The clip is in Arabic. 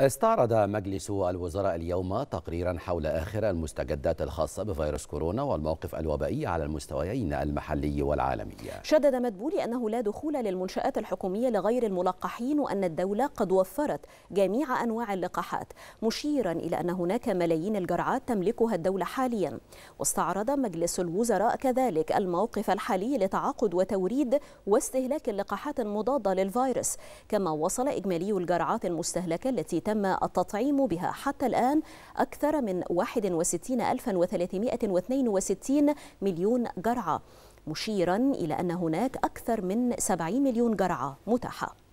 استعرض مجلس الوزراء اليوم تقريرا حول آخر المستجدات الخاصة بفيروس كورونا والموقف الوبائي على المستويين المحلي والعالمي شدد مدبولي أنه لا دخول للمنشآت الحكومية لغير الملقحين وأن الدولة قد وفرت جميع أنواع اللقاحات مشيرا إلى أن هناك ملايين الجرعات تملكها الدولة حاليا واستعرض مجلس الوزراء كذلك الموقف الحالي لتعاقد وتوريد واستهلاك اللقاحات المضادة للفيروس كما وصل إجمالي الجرعات المستهلكة التي تم التطعيم بها حتى الآن أكثر من 61362 مليون جرعة مشيرا إلى أن هناك أكثر من 70 مليون جرعة متاحة